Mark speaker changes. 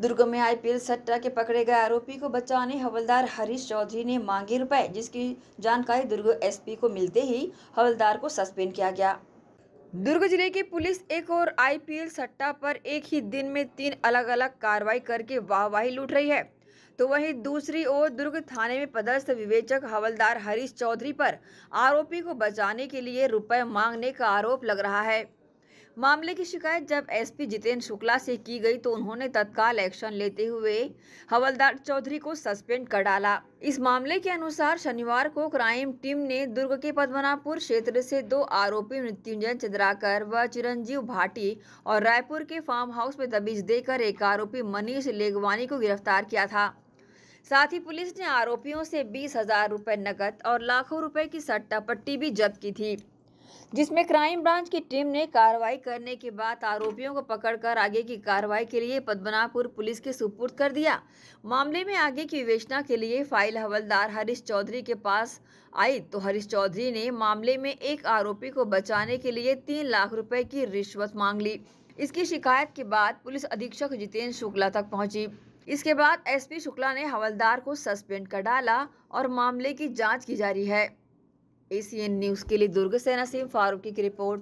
Speaker 1: दुर्ग में आईपीएल सट्टा के पकड़े गए आरोपी को बचाने हवलदार हरीश चौधरी ने मांगे रुपए जिसकी जानकारी दुर्ग एसपी को मिलते ही हवलदार को सस्पेंड किया गया दुर्ग जिले की पुलिस एक और आईपीएल सट्टा पर एक ही दिन में तीन अलग अलग कार्रवाई करके वाहवाही लूट रही है तो वहीं दूसरी ओर दुर्ग थाने में पदस्थ विवेचक हवलदार हरीश चौधरी पर आरोपी को बचाने के लिए रुपए मांगने का आरोप लग रहा है मामले की शिकायत जब एसपी जितेंद्र शुक्ला से की गई तो उन्होंने तत्काल एक्शन लेते हुए हवलदार चौधरी को सस्पेंड कर डाला इस मामले के अनुसार शनिवार को क्राइम टीम ने दुर्ग के पद्मनापुर क्षेत्र से दो आरोपी मृत्युंजय चंद्राकर व चिरंजीव भाटी और रायपुर के फार्म हाउस में तबीज देकर एक आरोपी मनीष लेगवानी को गिरफ्तार किया था साथ ही पुलिस ने आरोपियों से बीस हजार रुपये नकद और लाखों रुपए की सट्टा पट्टी भी जब्त की थी जिसमें क्राइम ब्रांच की टीम ने कार्रवाई करने के बाद आरोपियों को पकड़कर आगे की कार्रवाई के लिए पद्मनापुर पुलिस के सुपुर्द कर दिया मामले में आगे की विवेचना के लिए फाइल हवलदार हरीश चौधरी के पास आई तो हरीश चौधरी ने मामले में एक आरोपी को बचाने के लिए तीन लाख रुपए की रिश्वत मांग ली इसकी शिकायत के बाद पुलिस अधीक्षक जितेंद्र शुक्ला तक पहुंची इसके बाद एसपी शुक्ला ने हवलदार को सस्पेंड कर डाला और मामले की जांच की जा रही है एसीएन न्यूज़ के लिए दुर्ग से फारूकी की रिपोर्ट